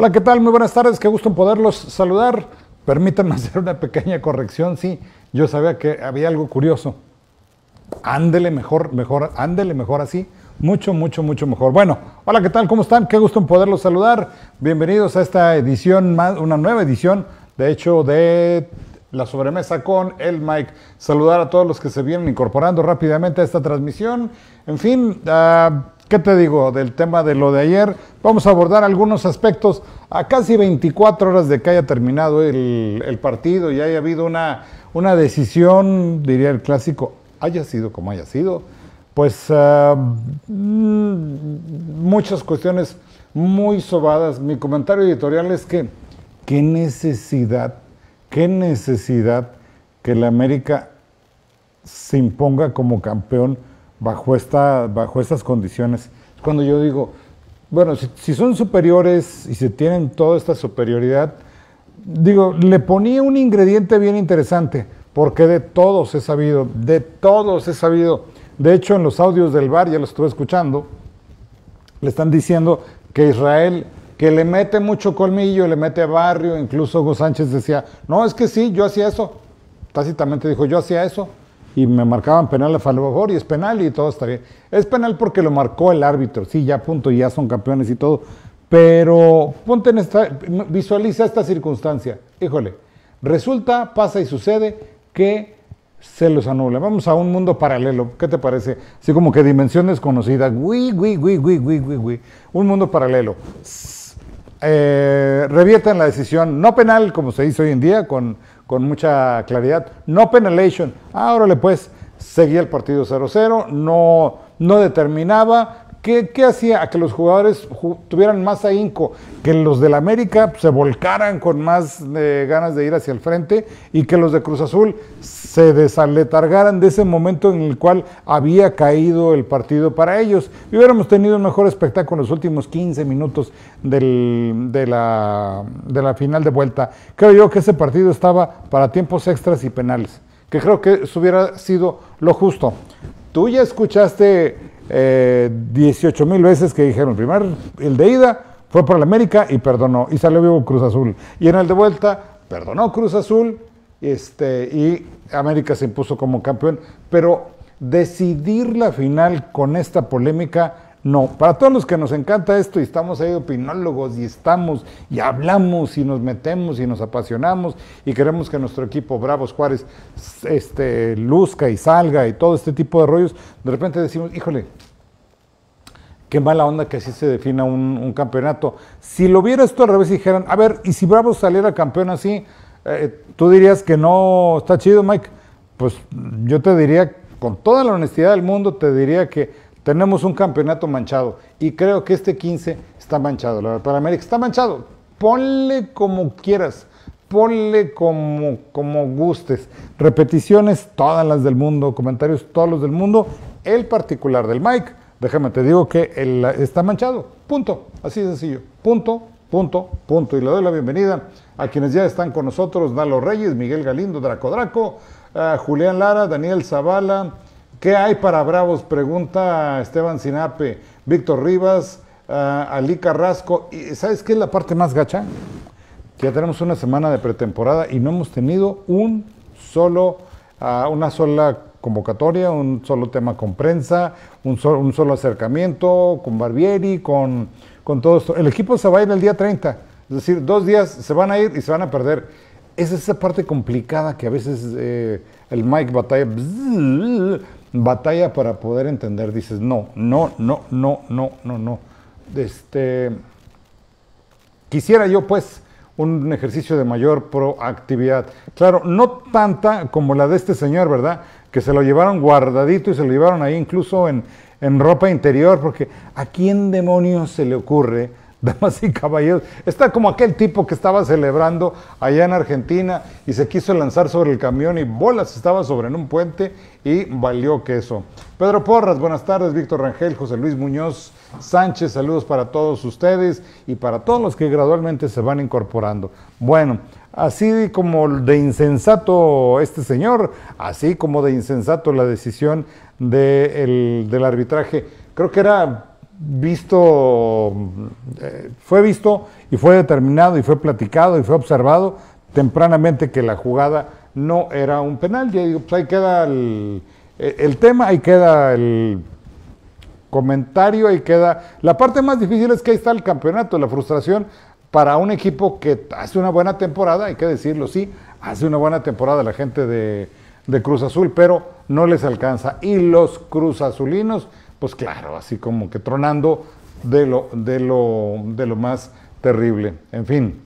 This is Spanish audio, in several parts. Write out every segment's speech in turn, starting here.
Hola, ¿qué tal? Muy buenas tardes, qué gusto en poderlos saludar. Permítanme hacer una pequeña corrección, sí, yo sabía que había algo curioso. Ándele mejor, mejor, ándele mejor así. Mucho, mucho, mucho mejor. Bueno, hola, ¿qué tal? ¿Cómo están? Qué gusto en poderlos saludar. Bienvenidos a esta edición, una nueva edición, de hecho, de la sobremesa con el Mike. Saludar a todos los que se vienen incorporando rápidamente a esta transmisión. En fin, ah, ¿Qué te digo del tema de lo de ayer? Vamos a abordar algunos aspectos. A casi 24 horas de que haya terminado el, partido y haya habido una, una decisión, diría el clásico, haya sido como haya sido, pues ah, mm, muchas cuestiones muy sobadas. Mi comentario editorial es que qué necesidad, qué necesidad que la América se imponga como campeón bajo, esta, bajo estas condiciones. cuando yo digo, bueno, si, son superiores y se tienen toda esta superioridad, digo, le ponía un ingrediente bien interesante, porque de todos he sabido, de todos he sabido. De hecho, en los audios del bar, ya lo estuve escuchando, le están diciendo que Israel, que le mete mucho colmillo, le mete barrio, incluso Hugo Sánchez decía, no, es que sí, yo hacía eso. Tácitamente dijo, yo hacía eso y me marcaban penal a favor y es penal y todo está bien. Es penal porque lo marcó el árbitro, sí, ya punto, ya son campeones y todo. Pero ponte en esta, visualiza esta circunstancia. Híjole, resulta, pasa y sucede que se los anula. Vamos a un mundo paralelo, ¿qué te parece? Así como que dimensión desconocida. Uy, uy, uy, uy, uy, uy, uy. Un mundo paralelo. Eh, reviertan la decisión no penal, como se dice hoy en día, con con mucha claridad. No penalation. Ahora le pues seguía el partido 0-0, no, no determinaba, ¿Qué, hacía? A que los jugadores tuvieran más ahínco, que los del América se volcaran con más eh, ganas de ir hacia el frente y que los de Cruz Azul se desaletargaran de ese momento en el cual había caído el partido para ellos. Y hubiéramos tenido un mejor espectáculo en los últimos 15 minutos de, la, de la final de vuelta. Creo yo que ese partido estaba para tiempos extras y penales, que creo que eso hubiera sido lo justo. Tú ya escuchaste 18 eh, mil veces que dijeron, primer el de ida fue por la América y perdonó, y salió vivo Cruz Azul. Y en el de vuelta, perdonó Cruz Azul este, y América se impuso como campeón. Pero decidir la final con esta polémica no, para todos los que nos encanta esto y estamos ahí opinólogos y estamos y hablamos y nos metemos y nos apasionamos y queremos que nuestro equipo Bravos Juárez este, luzca y salga y todo este tipo de rollos, de repente decimos, híjole, qué mala onda que así se defina un, campeonato. Si lo viera esto al revés y dijeran, a ver, y si Bravos saliera campeón así, eh, tú dirías que no está chido, Mike. Pues yo te diría, con toda la honestidad del mundo, te diría que tenemos un campeonato manchado y creo que este 15 está manchado. La verdad para América está manchado. Ponle como quieras, ponle como, como gustes. Repeticiones todas las del mundo, comentarios todos los del mundo. El particular del Mike, déjame te digo que está manchado. Punto. Así de sencillo. Punto, punto, punto. Y le doy la bienvenida a quienes ya están con nosotros. Nalo Reyes, Miguel Galindo, Draco Draco, eh, Julián Lara, Daniel Zavala. ¿Qué hay para Bravos? Pregunta Esteban Sinape, Víctor Rivas, eh, Ali Carrasco. ¿Y ¿Sabes qué es la parte más gacha? ya tenemos una semana de pretemporada y no hemos tenido un solo, ah, una sola convocatoria, un solo tema con prensa, un, solo, acercamiento con Barbieri, con, con todo esto. El equipo se va a ir el día 30, es decir, dos días se van a ir y se van a perder. Es esa parte complicada que a veces eh, el Mike batalla batalla para poder entender, dices, no, no, no, no, no, no, no. Este, quisiera yo pues un ejercicio de mayor proactividad. Claro, no tanta como la de este señor, ¿verdad? Que se lo llevaron guardadito y se lo llevaron ahí incluso en, en ropa interior, porque ¿a quién demonios se le ocurre damas y caballeros, está como aquel tipo que estaba celebrando allá en Argentina y se quiso lanzar sobre el camión y bolas estaba sobre en un puente y valió queso. Pedro Porras, buenas tardes, Víctor Rangel, José Luis Muñoz Sánchez, saludos para todos ustedes y para todos los que gradualmente se van incorporando. Bueno, así como de insensato este señor, así como de insensato la decisión del arbitraje, creo que era visto, eh, fue visto y fue determinado y fue platicado y fue observado tempranamente que la jugada no era un penal. Ya digo, pues ahí queda eh, el, tema, ahí queda el comentario, ahí queda... La parte más difícil es que ahí está el campeonato, la frustración para un equipo que hace una buena temporada, hay que decirlo, sí, hace una buena temporada la gente de, de Cruz Azul, pero no les alcanza. Y los Cruz Azulinos pues claro, así como que tronando de lo, de lo, de lo más terrible. En fin,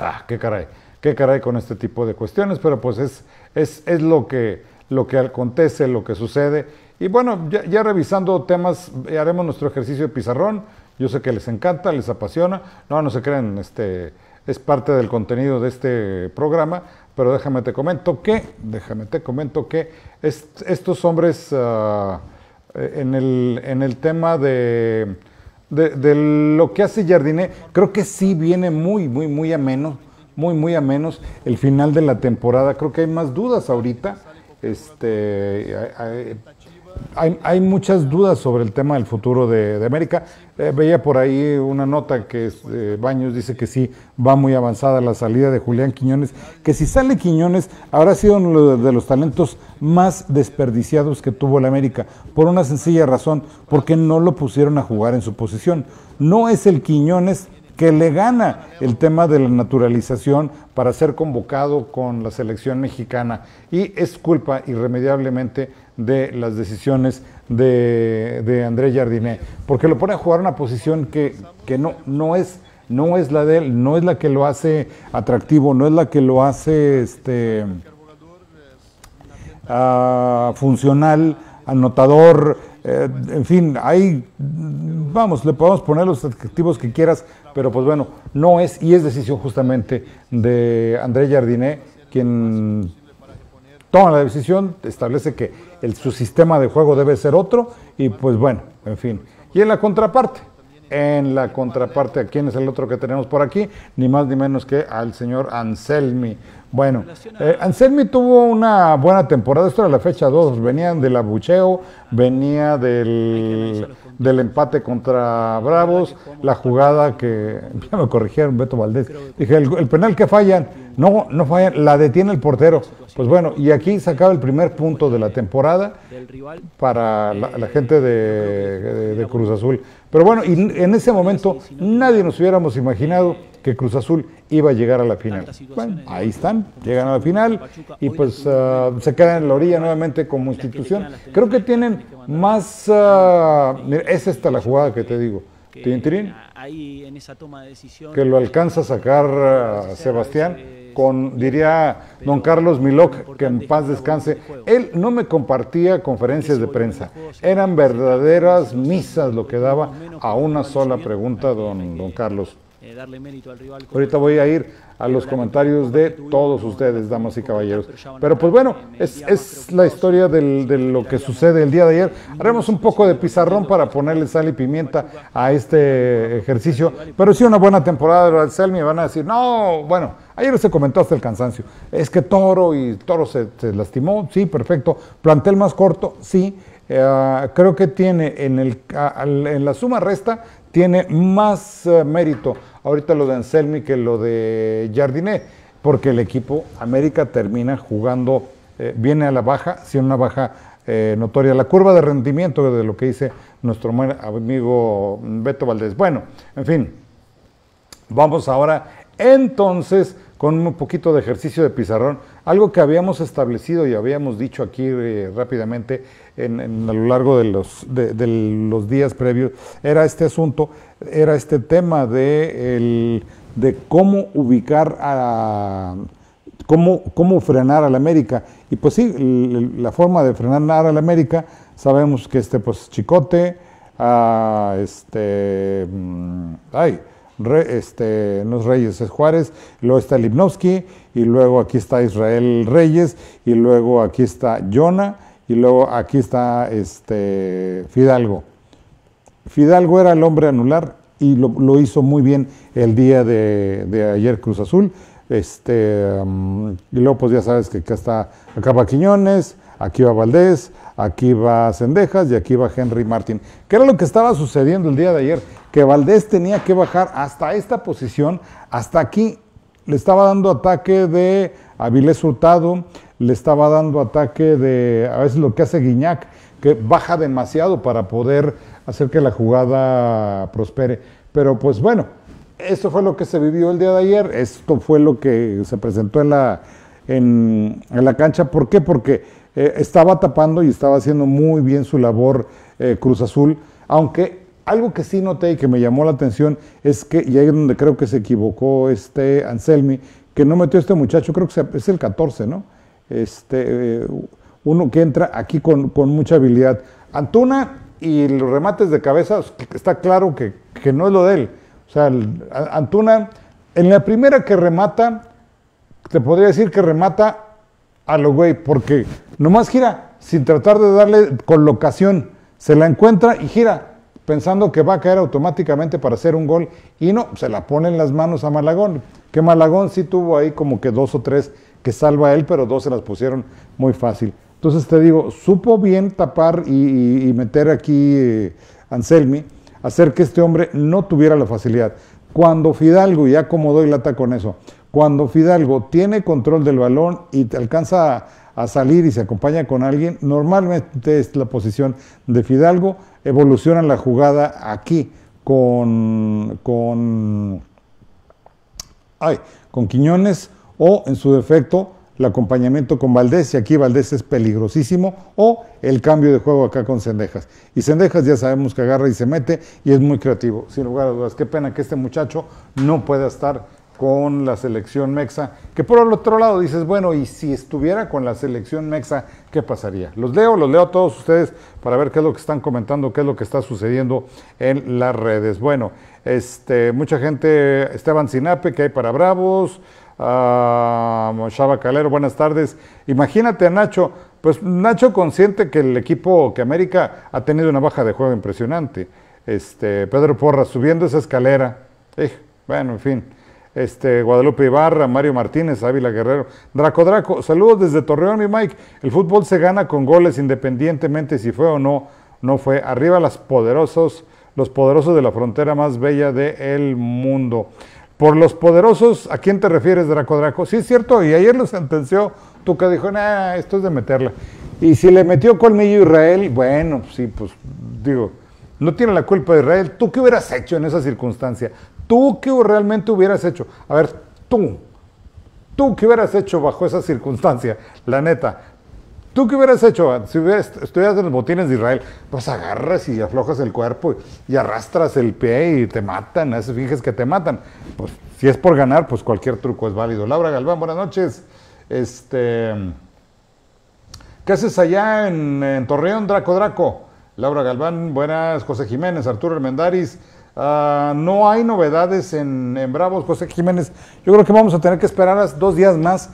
ah, qué caray, qué caray con este tipo de cuestiones, pero pues es, es, es lo, que, lo que acontece, lo que sucede. Y bueno, ya, revisando temas, eh, haremos nuestro ejercicio de pizarrón. Yo sé que les encanta, les apasiona. No, no se creen este, es parte del contenido de este programa, pero déjame te comento que, déjame te comento que estos hombres... Ah, eh, en el, en el tema de, de, lo que hace Jardiné, creo que sí viene muy, muy, muy a menos, muy, muy a menos el final de la temporada. Creo que hay más dudas ahorita. Este, hay, hay, muchas dudas sobre el tema del futuro de América. Eh, veía por ahí una nota que este, Baños dice que sí va muy avanzada la salida de Julián Quiñones, que si sale Quiñones habrá sido uno de los talentos más desperdiciados que tuvo la América, por una sencilla razón, porque no lo pusieron a jugar en su posición. No es el Quiñones que le gana el tema de la naturalización para ser convocado con la selección mexicana y es culpa irremediablemente de las decisiones de, André Jardiné, porque lo pone a jugar una posición que, no, no, es, no es la de él, no es la que lo hace atractivo, no es la que lo hace este, ah, funcional, anotador, eh, en fin, ahí vamos, le podemos poner los adjetivos que quieras, pero pues bueno, no es, y es decisión justamente de André Jardiné, quien toma la decisión, establece que el, su sistema de juego debe ser otro y pues bueno, en fin. Y en la contraparte, en la contraparte. ¿A quién es el otro que tenemos por aquí? Ni más ni menos que al señor Anselmi. Bueno, eh, Anselmi tuvo una buena temporada, esto era la fecha 2, venían del abucheo, venía del, del empate contra Bravos, la jugada que, ya me corrigieron Beto Valdés, dije, el, penal que fallan, no, no fallan, la detiene el portero. Pues bueno, y aquí sacaba el primer punto de la temporada para la, gente de Cruz Azul. Pero bueno, y en ese momento nadie nos hubiéramos imaginado que Cruz Azul iba a llegar a la final. Bueno, ahí están, llegan a la final y pues ah, se quedan en la orilla nuevamente como institución. Creo que tienen más... Ah, es esta la jugada que te digo. Tintirín ahí en esa toma de decisión. Que lo alcanza a sacar eh, Sebastián eh, con, diría don Carlos Milok, que en paz descanse. Él no me compartía conferencias de prensa, eran verdaderas misas lo que daba a una sola pregunta, don, don Carlos. Eh, darle mérito al rival. Ahorita voy a ir a los comentarios de todos ustedes, damas y caballeros. Pero pues bueno, eh, es, la historia de lo que sucede el día de ayer. Haremos un poco de pizarrón para ponerle sal y pimienta a este ejercicio. Pero sí, una buena temporada de Sal, me van a decir, no, bueno, ayer se comentó hasta el cansancio. Es que Toro y Toro se, lastimó, sí, perfecto. Plantel más corto, sí. Eh, creo que tiene en, el, en la suma resta tiene más eh, mérito ahorita lo de Anselmi que lo de Jardiné, porque el equipo América termina jugando, eh, viene a la baja, sin una baja eh, notoria. La curva de rendimiento de lo que dice nuestro amigo Beto Valdés. Bueno, en fin, vamos ahora entonces con un poquito de ejercicio de pizarrón algo que habíamos establecido y habíamos dicho aquí eh, rápidamente en, a lo largo de los, los, días previos era este asunto, era este tema de, cómo ubicar a... Cómo, frenar a la América. Y pues sí, la forma de frenar a la América, sabemos que este pues Chicote, ah, este... Mm, ay, este, no Reyes, es Juárez, luego está Lipnowski, y luego aquí está Israel Reyes, y luego aquí está Jonah y luego aquí está este, Fidalgo. Fidalgo era el hombre anular y lo, hizo muy bien el día de, ayer Cruz Azul. Este, y luego pues ya sabes que acá está, acá va Quiñones, aquí va Valdés, aquí va Cendejas y aquí va Henry Martin. ¿Qué era lo que estaba sucediendo el día de ayer? que Valdés tenía que bajar hasta esta posición, hasta aquí. Le estaba dando ataque de Avilés Hurtado, le estaba dando ataque de, a veces lo que hace Guiñac, que baja demasiado para poder hacer que la jugada prospere. Pero pues bueno, esto fue lo que se vivió el día de ayer, esto fue lo que se presentó en la, en, la cancha. ¿Por qué? Porque eh, estaba tapando y estaba haciendo muy bien su labor eh, Cruz Azul, aunque algo que sí noté y que me llamó la atención es que, y ahí es donde creo que se equivocó este Anselmi, que no metió este muchacho, creo que es el 14, ¿no? Este, eh, uno que entra aquí con, mucha habilidad. Antuna y los remates de cabeza, pues, está claro que, no es lo de él. O sea, Antuna, en la primera que remata, te podría decir que remata a lo güey, porque nomás gira sin tratar de darle colocación. Se la encuentra y gira pensando que va a caer automáticamente para hacer un gol y no, se la pone en las manos a Malagón, que Malagón sí tuvo ahí como que dos o tres que salva a él, pero dos se las pusieron muy fácil. Entonces te digo, supo bien tapar y, meter aquí eh, Anselmi, hacer que este hombre no tuviera la facilidad. Cuando Fidalgo, ya acomodó doy lata con eso, cuando Fidalgo tiene control del balón y te alcanza a, a salir y se acompaña con alguien, normalmente es la posición de Fidalgo, evolucionan la jugada aquí con, con, ay, con Quiñones o en su defecto el acompañamiento con Valdés y aquí Valdés es peligrosísimo o el cambio de juego acá con Cendejas. Y Cendejas ya sabemos que agarra y se mete y es muy creativo, sin lugar a dudas. Qué pena que este muchacho no pueda estar con la selección mexa, que por el otro lado dices, bueno, y si estuviera con la selección mexa, ¿qué pasaría? Los leo, los leo a todos ustedes para ver qué es lo que están comentando, qué es lo que está sucediendo en las redes. Bueno, este, mucha gente, Esteban Sinape, que hay para Bravos, uh, Calero, buenas tardes. Imagínate a Nacho, pues Nacho consciente que el equipo, que América ha tenido una baja de juego impresionante. Este, Pedro Porra subiendo esa escalera. Eh, bueno, en fin este, Guadalupe Ibarra, Mario Martínez, Ávila Guerrero. Draco Draco, saludos desde Torreón, mi Mike. El fútbol se gana con goles independientemente si fue o no, no fue. Arriba las poderosos, los poderosos de la frontera más bella del mundo. Por los poderosos, ¿a quién te refieres, Draco Draco? Sí, es cierto, y ayer lo sentenció que dijo, nada? esto es de meterla. Y si le metió colmillo Israel, bueno, sí, pues digo, no tiene la culpa de Israel. ¿Tú qué hubieras hecho en esa circunstancia? ¿Tú qué realmente hubieras hecho? A ver, tú, tú qué hubieras hecho bajo esa circunstancia, la neta. ¿Tú qué hubieras hecho si hubieras, estuvieras en los botines de Israel? Pues agarras y aflojas el cuerpo y, arrastras el pie y te matan, a finges que te matan. Pues si es por ganar, pues cualquier truco es válido. Laura Galván, buenas noches. Este, ¿Qué haces allá en, en Torreón, Draco Draco? Laura Galván, buenas. José Jiménez, Arturo Hermendaris. Ah, no hay novedades en, Bravos, José Jiménez. Yo creo que vamos a tener que esperar dos días más,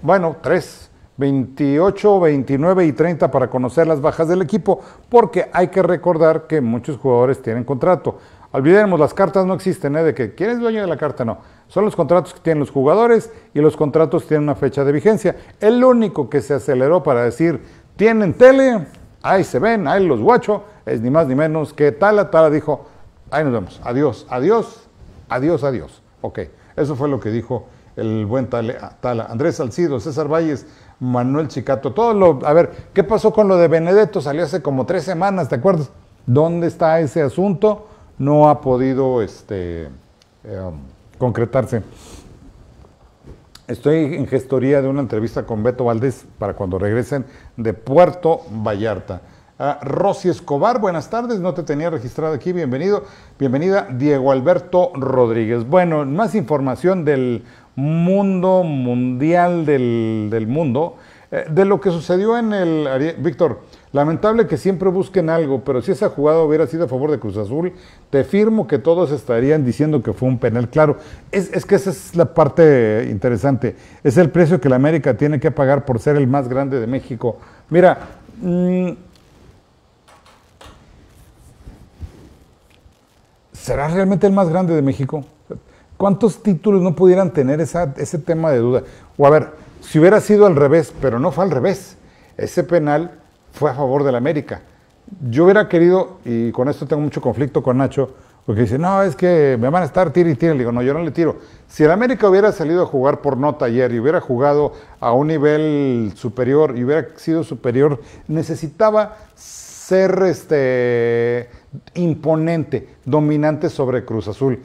bueno, tres, 28, 29 y 30 para conocer las bajas del equipo, porque hay que recordar que muchos jugadores tienen contrato. Olvidemos, las cartas no existen, ¿eh? De que quién es dueño de la carta, no. Son los contratos que tienen los jugadores y los contratos tienen una fecha de vigencia. El único que se aceleró para decir, tienen tele, ahí se ven, ahí los guacho, es ni más ni menos que Tala. Tala dijo, Ahí nos vemos. Adiós, adiós, adiós, adiós. Ok, eso fue lo que dijo el buen ah, Tala, Andrés Salcido, César Valles, Manuel Chicato. Todo lo, a ver, ¿qué pasó con lo de Benedetto? Salió hace como tres semanas, ¿te acuerdas? ¿Dónde está ese asunto? No ha podido este, em, concretarse. Estoy en gestoría de una entrevista con Beto Valdés para cuando regresen de Puerto Vallarta a Rosy Escobar. Buenas tardes, no te tenía registrado aquí, bienvenido. Bienvenida Diego Alberto Rodríguez. Bueno, más información del mundo mundial del, mundo. Eh, de lo que sucedió en el... Víctor, lamentable que siempre busquen algo, pero si esa jugada hubiera sido a favor de Cruz Azul, te firmo que todos estarían diciendo que fue un penal. Claro, es, que esa es la parte interesante. Es el precio que la América tiene que pagar por ser el más grande de México. Mira, mm, ¿será realmente el más grande de México? ¿Cuántos títulos no pudieran tener ese tema de duda? O a ver, si hubiera sido al revés, pero no fue al revés, ese penal fue a favor del América. Yo hubiera querido, y con esto tengo mucho conflicto con Nacho, porque dice, no, es que me van a estar tira y tira. Le digo, no, yo no le tiro. Si el América hubiera salido a jugar por nota ayer y hubiera jugado a un nivel superior y hubiera sido superior, necesitaba ser este imponente, dominante sobre Cruz Azul.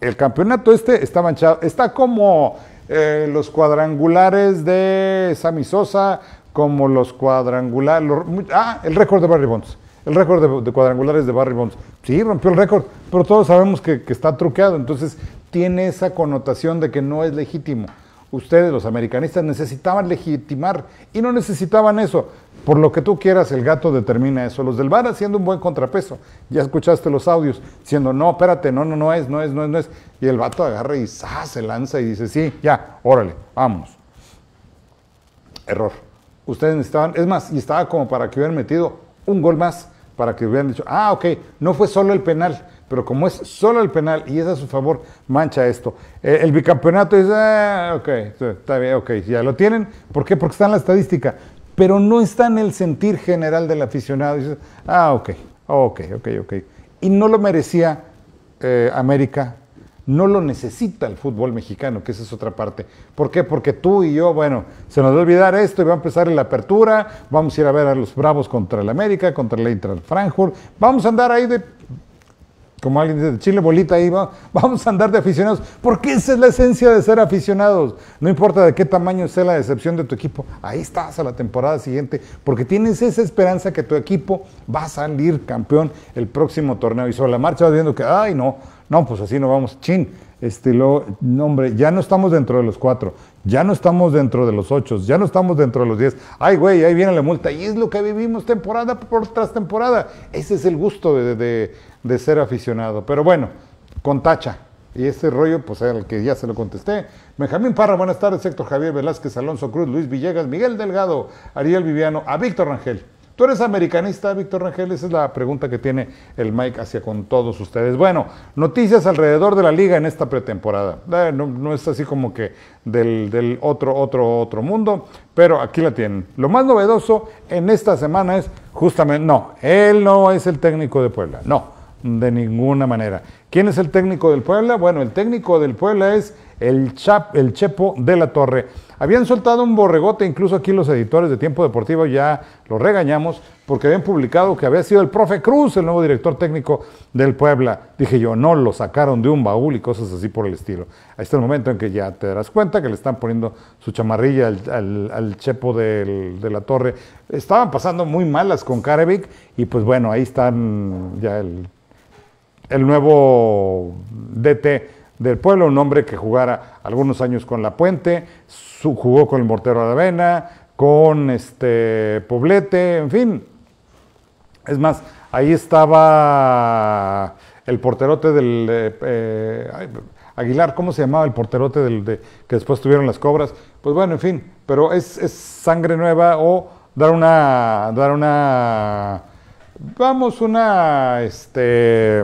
El campeonato este está manchado, está como eh, los cuadrangulares de Sammy Sosa, como los cuadrangulares, ah, el récord de Barry Bonds, el récord de, cuadrangulares de Barry Bonds. Sí, rompió el récord, pero todos sabemos que, que está truqueado, entonces tiene esa connotación de que no es legítimo ustedes los americanistas necesitaban legitimar y no necesitaban eso. Por lo que tú quieras, el gato determina eso. Los del VAR haciendo un buen contrapeso. Ya escuchaste los audios diciendo, no, espérate, no, no, no es, no es, no es, no es. Y el vato agarra y se lanza y dice, sí, ya, órale, vamos. Error. Ustedes necesitaban, es más, y estaba como para que hubieran metido un gol más, para que hubieran dicho, ah, ok, no fue solo el penal, pero como es solo el penal y es a su favor, mancha esto. Eh, el bicampeonato dice, ah, ok, está bien, ok, ya lo tienen. ¿Por qué? Porque está en la estadística pero no está en el sentir general del aficionado. Dices, ah, ok, ok, ok, ok. Y no lo merecía eh, América, no lo necesita el fútbol mexicano, que esa es otra parte. ¿Por qué? Porque tú y yo, bueno, se nos va a olvidar esto y va a empezar la apertura, vamos a ir a ver a los Bravos contra el América, contra el Eintracht Frankfurt, vamos a andar ahí de como alguien dice, chile bolita ahí, vamos a andar de aficionados, porque esa es la esencia de ser aficionados. No importa de qué tamaño sea la decepción de tu equipo, ahí estás a la temporada siguiente, porque tienes esa esperanza que tu equipo va a salir campeón el próximo torneo. Y sobre la marcha vas viendo que, ay, no, no, pues así no vamos, chin. Este, lo, no, hombre, ya no estamos dentro de los cuatro, ya no estamos dentro de los ocho, ya no estamos dentro de los diez. Ay, güey, ahí viene la multa. Y es lo que vivimos temporada por tras temporada. Ese es el gusto de de ser aficionado. Pero bueno, con tacha. Y este rollo, pues al que ya se lo contesté. Benjamín Parra, buenas tardes. Héctor Javier Velázquez, Alonso Cruz, Luis Villegas, Miguel Delgado, Ariel Viviano, a Víctor Rangel. ¿Tú eres americanista, Víctor Rangel? Esa es la pregunta que tiene el Mike hacia con todos ustedes. Bueno, noticias alrededor de la liga en esta pretemporada. Eh, no, es así como que del, del, otro, otro, otro mundo, pero aquí la tienen. Lo más novedoso en esta semana es justamente, no, él no es el técnico de Puebla, no de ninguna manera. ¿Quién es el técnico del Puebla? Bueno, el técnico del Puebla es el, Chap, el Chepo de la Torre. Habían soltado un borregote, incluso aquí los editores de Tiempo Deportivo ya lo regañamos, porque habían publicado que había sido el profe Cruz el nuevo director técnico del Puebla. Dije yo, no, lo sacaron de un baúl y cosas así por el estilo. Ahí está el momento en que ya te darás cuenta que le están poniendo su chamarrilla al, Chepo de la Torre. Estaban pasando muy malas con Karevic y pues bueno, ahí están ya el el nuevo DT del pueblo, un hombre que jugara algunos años con La Puente, su, jugó con el Mortero de Avena, con este Poblete, en fin. Es más, ahí estaba el porterote del eh, eh, Aguilar, ¿cómo se llamaba el porterote del, de, que después tuvieron las cobras? Pues bueno, en fin, pero es, es sangre nueva o dar una, dar una, vamos, una, este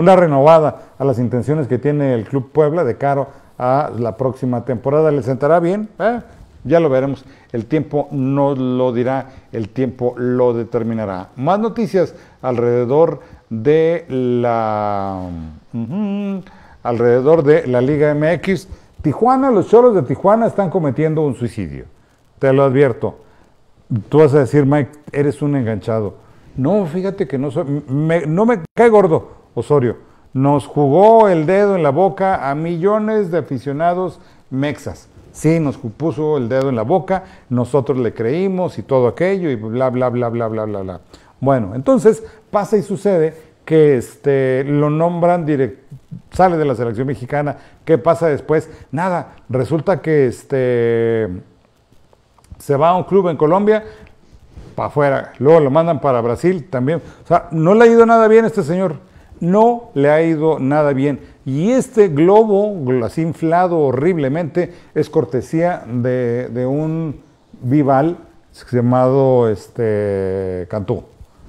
una renovada a las intenciones que tiene el Club Puebla de caro a la próxima temporada. ¿Le sentará bien? Eh, ya lo veremos. El tiempo no lo dirá, el tiempo lo determinará. Más noticias alrededor de la alrededor de la Liga MX. Tijuana, los Cholos de Tijuana están cometiendo un suicidio. Te lo advierto. Tú vas a decir, Mike, eres un enganchado. No, fíjate que no soy, no me cae gordo, Osorio, nos jugó el dedo en la boca a millones de aficionados mexas. Sí, nos puso el dedo en la boca, nosotros le creímos y todo aquello y bla, bla, bla, bla, bla, bla, bla. Bueno, entonces pasa y sucede que este, lo nombran direct, sale de la selección mexicana. ¿Qué pasa después? Nada, resulta que este, se va a un club en Colombia, para afuera, luego lo mandan para Brasil también. O sea, no le ha ido nada bien a este señor no le ha ido nada bien. Y este globo, así inflado horriblemente, es cortesía de, un Vival llamado este, Cantú.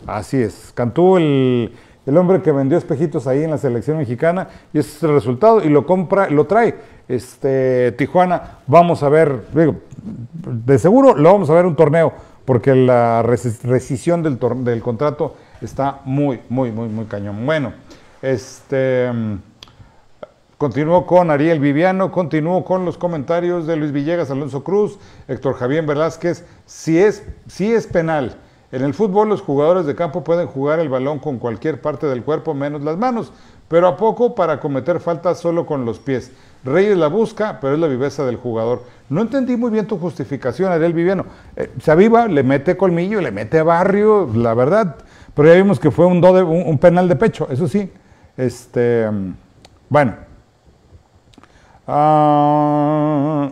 Así es, Cantú, el, el, hombre que vendió espejitos ahí en la selección mexicana, y ese es el resultado, y lo compra, lo trae este, Tijuana. Vamos a ver, de seguro lo vamos a ver un torneo, porque la rescisión del, del contrato Está muy, muy, muy, muy cañón. Bueno, este... Mm, continúo con Ariel Viviano, continúo con los comentarios de Luis Villegas, Alonso Cruz, Héctor Javier Velázquez. Si es, si es penal, en el fútbol los jugadores de campo pueden jugar el balón con cualquier parte del cuerpo menos las manos, pero a poco para cometer falta solo con los pies. Reyes la busca, pero es la viveza del jugador. No entendí muy bien tu justificación, Ariel Viviano. Eh, se aviva, le mete colmillo, le mete a barrio, la verdad pero ya vimos que fue un, penal de pecho, eso sí. Este, bueno. Ah,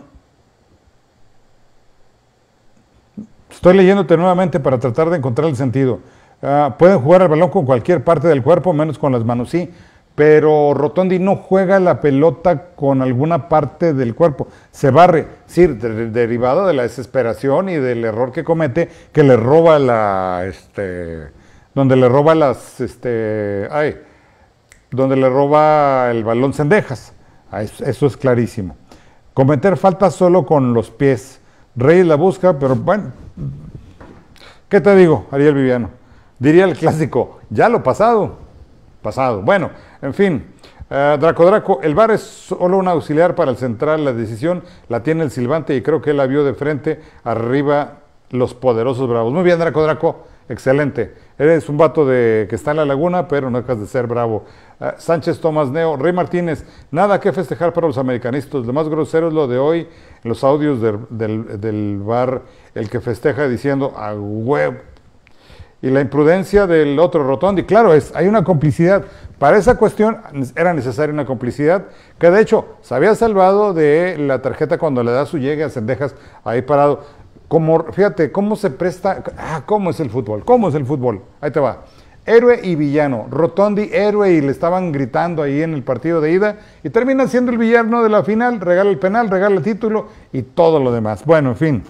estoy leyéndote nuevamente para tratar de encontrar el sentido. Ah, pueden jugar al balón con cualquier parte del cuerpo, menos con las manos, sí. Pero Rotondi no juega la pelota con alguna parte del cuerpo. Se barre, sí, derivado de la desesperación y del error que comete, que le roba la, este, donde le roba las, este, ay, donde le roba el balón Sendejas. Ah, eso, es clarísimo. Cometer falta solo con los pies. ...Rey la busca, pero bueno, ¿qué te digo, Ariel Viviano? Diría el clásico, ya lo pasado, pasado. Bueno, en fin, eh, Draco Draco, el bar es solo un auxiliar para el central, la decisión la tiene el silbante y creo que él la vio de frente arriba los poderosos bravos. Muy bien, Draco Draco, excelente. Eres un vato de, que está en la laguna, pero no dejas de ser bravo. Ah, Sánchez Tomás Neo, Rey Martínez, nada que festejar para los americanistas. Lo más grosero es lo de hoy, los audios del, bar, el que festeja diciendo a huevo. Y la imprudencia del otro Rotondi. Claro, es, hay una complicidad. Para esa cuestión era necesaria una complicidad que de hecho se había salvado de la tarjeta cuando le da su llegue a Cendejas ahí parado. Como, fíjate, cómo se presta, ah, cómo es el fútbol, cómo es el fútbol. Ahí te va. Héroe y villano. Rotondi, héroe, y le estaban gritando ahí en el partido de ida. Y termina siendo el villano de la final, regala el penal, regala el título y todo lo demás. Bueno, en fin.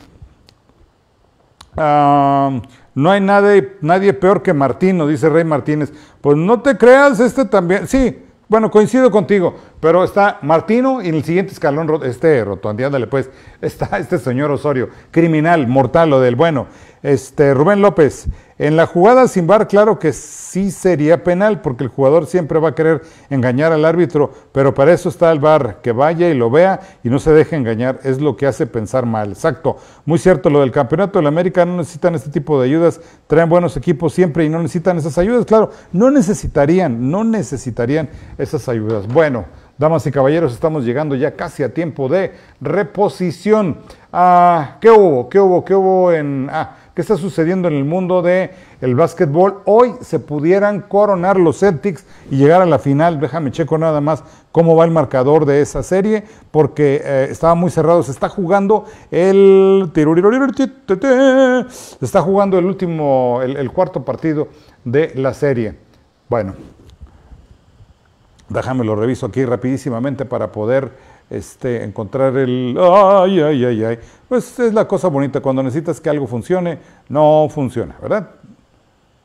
Ah, no hay nadie, nadie peor que Martino, dice Rey Martínez. Pues no te creas, este también. Sí, bueno, coincido contigo. Pero está Martino y en el siguiente escalón, este Rotondi, ándale pues, está este señor Osorio, criminal, mortal, lo del bueno. Este, Rubén López, en la jugada sin bar, claro que sí sería penal, porque el jugador siempre va a querer engañar al árbitro, pero para eso está el bar, que vaya y lo vea y no se deje engañar, es lo que hace pensar mal. Exacto, muy cierto, lo del campeonato de la América no necesitan este tipo de ayudas, traen buenos equipos siempre y no necesitan esas ayudas, claro, no necesitarían, no necesitarían esas ayudas. Bueno. Damas y caballeros, estamos llegando ya casi a tiempo de reposición. Ah, ¿Qué hubo? ¿Qué hubo? ¿Qué hubo en... Ah, ¿Qué está sucediendo en el mundo del básquetbol? Hoy se pudieran coronar los Celtics y llegar a la final. Déjame checo nada más cómo va el marcador de esa serie, porque eh, estaba muy cerrado. Se está jugando el... Se está jugando el último, el cuarto partido de la serie. Bueno, Déjame lo reviso aquí rapidísimamente para poder este, encontrar el... ¡Ay, ay, ay, ay! Pues es la cosa bonita, cuando necesitas que algo funcione, no funciona, ¿verdad?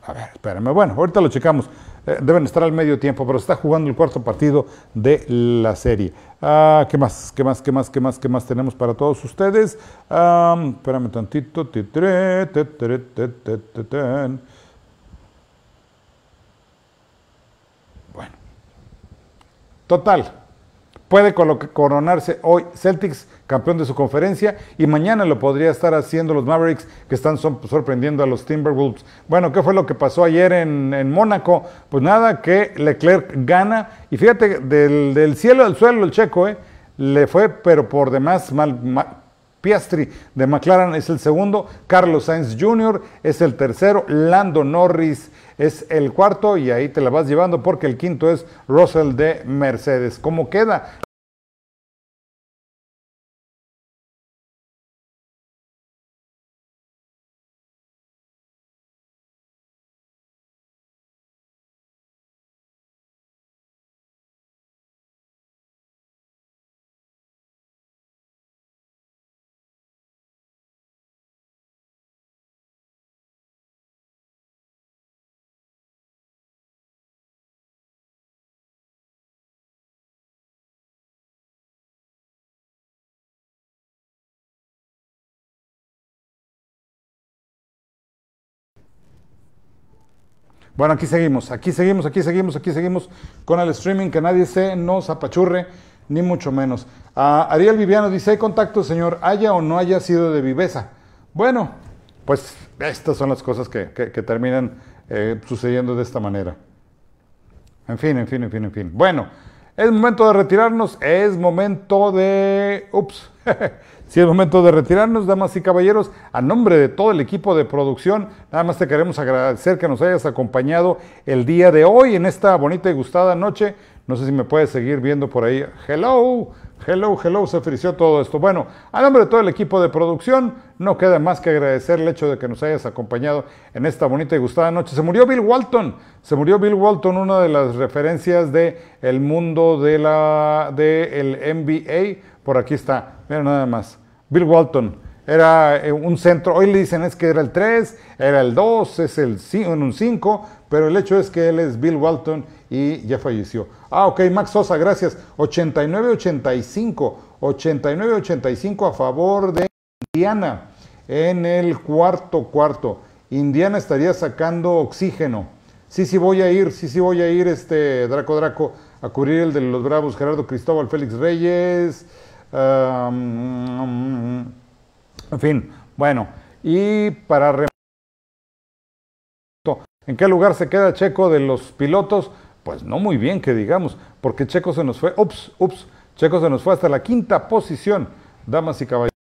A ver, espérame. Bueno, ahorita lo checamos. Eh, deben estar al medio tiempo, pero está jugando el cuarto partido de la serie. Ah, ¿Qué más? ¿Qué más? ¿Qué más? ¿Qué más? ¿Qué más tenemos para todos ustedes? espérame tantito. Total, puede coronarse hoy Celtics campeón de su conferencia y mañana lo podría estar haciendo los Mavericks que están sorprendiendo a los Timberwolves. Bueno, ¿qué fue lo que pasó ayer en, Mónaco? Pues nada, que Leclerc gana y fíjate, del, cielo al suelo el checo, eh, le fue, pero por demás mal, Piastri de McLaren es el segundo, Carlos Sainz Jr. es el tercero, Lando Norris es el cuarto y ahí te la vas llevando porque el quinto es Russell de Mercedes. ¿Cómo queda? Bueno, aquí seguimos, aquí seguimos, aquí seguimos, aquí seguimos con el streaming, que nadie se nos apachurre, ni mucho menos. Ariel Viviano dice, ¿hay contacto, señor? Haya o no haya sido de viveza. Bueno, pues estas son las cosas que, terminan eh, sucediendo de esta manera. En fin, en fin, en fin, en fin. Bueno. Es momento de retirarnos, es momento de... Ups, si es momento de retirarnos, damas y caballeros, a nombre de todo el equipo de producción, nada más te queremos agradecer que nos hayas acompañado el día de hoy en esta bonita y gustada noche. No sé si me puedes seguir viendo por ahí. Hello, Hello, hello, se frició todo esto. Bueno, a nombre de todo el equipo de producción, no queda más que agradecer el hecho de que nos hayas acompañado en esta bonita y gustada noche. Se murió Bill Walton, se murió Bill Walton, una de las referencias del mundo de, la, de el NBA. Por aquí está, mira nada más. Bill Walton, era eh, un centro, hoy le dicen es que era el 3, era el 2, es el 5, un 5, pero el hecho es que él es Bill Walton y ya falleció. Ah, ok, Max Sosa, gracias. 89-85, 89-85 a favor de Indiana en el cuarto cuarto. Indiana estaría sacando oxígeno. Sí, sí voy a ir, sí, sí voy a ir, este Draco Draco, a cubrir el de los Bravos, Gerardo Cristóbal, Félix Reyes. En fin, bueno, y para ¿En qué lugar se queda Checo de los pilotos? Pues no muy bien, que digamos, porque Checo se nos fue, ups, ups, Checo se nos fue hasta la quinta posición, damas y caballeros.